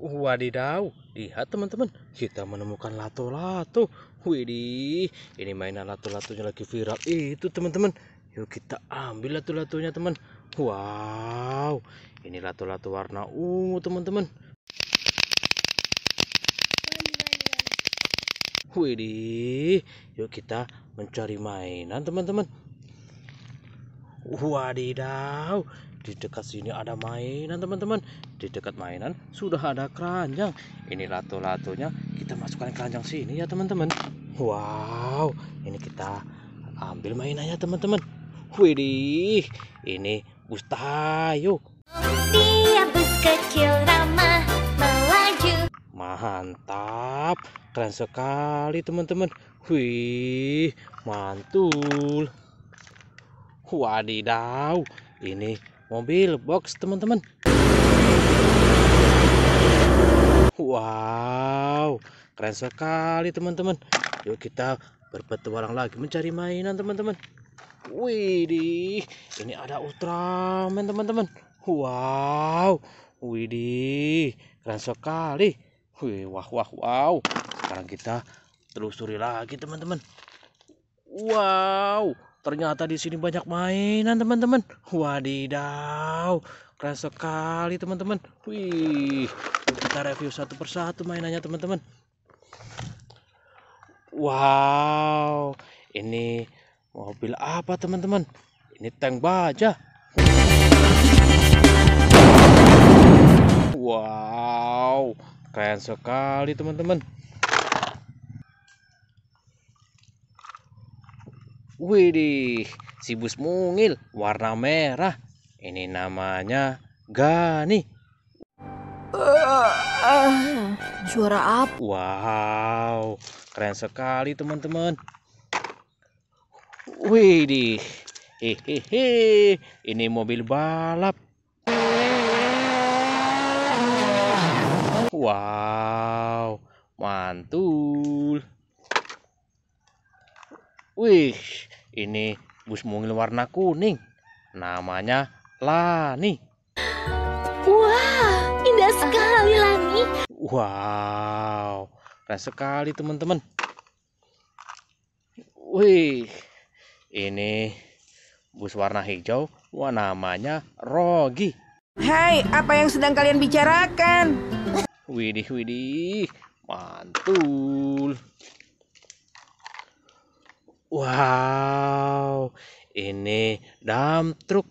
Wadidaw, lihat teman-teman, kita menemukan lato-lato. Widih, ini mainan lato-latonya lagi viral itu teman-teman. Yuk kita ambil lato-latonya teman. Wow, ini lato-lato warna ungu teman-teman. Widih, yuk kita mencari mainan teman-teman. Wadidaw, di dekat sini ada mainan teman-teman. Di dekat mainan sudah ada keranjang. Ini lato-latonya kita masukkan keranjang sini ya teman-teman. Wow, ini kita ambil mainannya teman-teman. Wih, ini bus tayo. Dia bus kecil ramah melaju. Mantap, keren sekali teman-teman. Wih, mantul wadidaw ini mobil box teman-teman wow keren sekali teman-teman yuk kita berpetualang lagi mencari mainan teman-teman widih ini ada Ultraman teman-teman wow widih keren sekali Wih, wah wah wow sekarang kita telusuri lagi teman-teman wow Ternyata di sini banyak mainan teman-teman. Wadidaw, keren sekali teman-teman. Wih, kita review satu persatu mainannya teman-teman. Wow, ini mobil apa teman-teman? Ini tank baja. Wow, keren sekali teman-teman. Widih, si bus mungil warna merah. Ini namanya Gani. Uh, uh, suara apa? Wow, keren sekali teman-teman. Widih, hehehe, ini mobil balap. Wow, mantul. Wih, ini bus mungil warna kuning. Namanya Lani. Wah, indah sekali Lani. Wow, keren sekali teman-teman. Wih, ini bus warna hijau. Wah, namanya Rogi. Hai, apa yang sedang kalian bicarakan? Widih, widih, mantul. Wow, ini dump truk.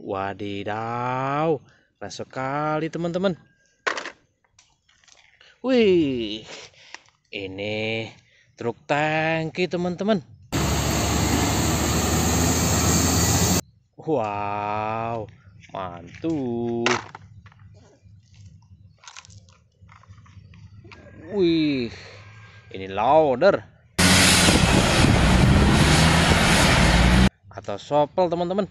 Wadidaw, keren sekali teman-teman. Wih, ini truk tangki teman-teman. Wow, mantul. Wih, ini louder Atau sopel teman-teman.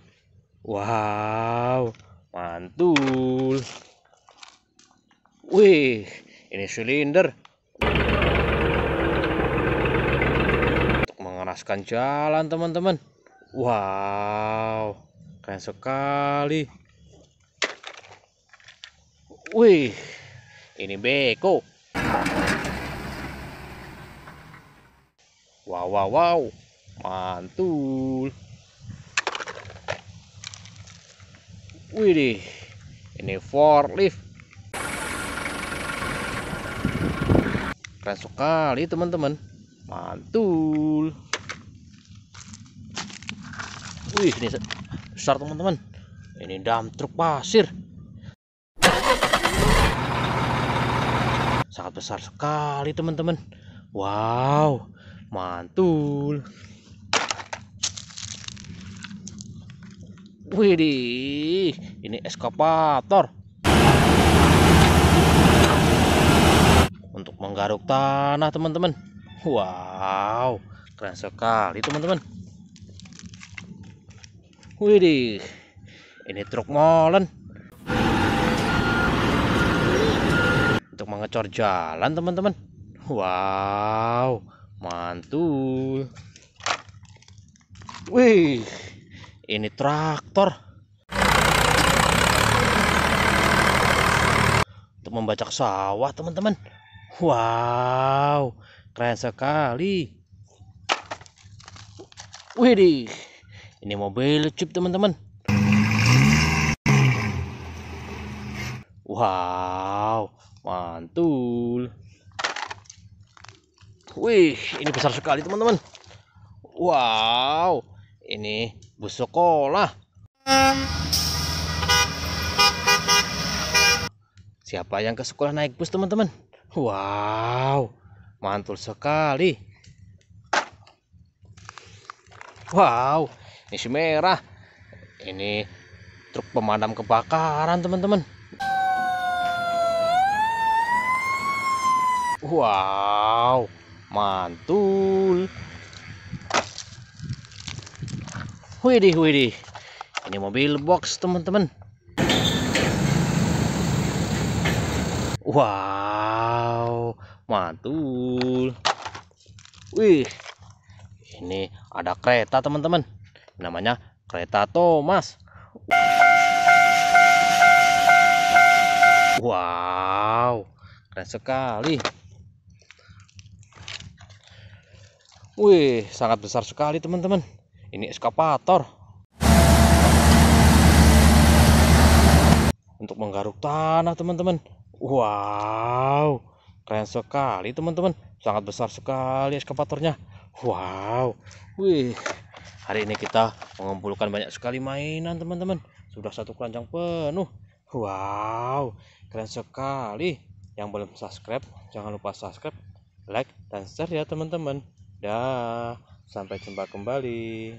Wow, mantul. Wih, ini silinder. Untuk mengeraskan jalan teman-teman. Wow, keren sekali. Wih, ini beko. Wow, wow, Mantul. Wih, Ini for forklift. Keren sekali, teman-teman. Mantul. Wih, ini besar, teman-teman. Ini dump truk pasir. Sangat besar sekali, teman-teman. Wow, mantul Wih, ini eskapator. Untuk menggaruk tanah, teman-teman. Wow, keren sekali, teman-teman. Wih, ini truk molen. Untuk mengecor jalan, teman-teman. Wow, mantul wih ini traktor untuk membajak sawah teman-teman wow keren sekali wih ini mobil chip teman-teman wow mantul Wih, ini besar sekali teman-teman. Wow, ini bus sekolah. Siapa yang ke sekolah naik bus teman-teman? Wow, mantul sekali. Wow, ini si merah. Ini truk pemadam kebakaran teman-teman. Wow mantul widih widih ini mobil box teman-teman wow mantul wih ini ada kereta teman-teman namanya kereta Thomas wow keren sekali Wih, sangat besar sekali teman-teman. Ini eskapator. Untuk menggaruk tanah teman-teman. Wow, keren sekali teman-teman. Sangat besar sekali eskapatornya. Wow, wih. Hari ini kita mengumpulkan banyak sekali mainan teman-teman. Sudah satu keranjang penuh. Wow, keren sekali. Yang belum subscribe, jangan lupa subscribe, like, dan share ya teman-teman. Dah, sampai jumpa kembali.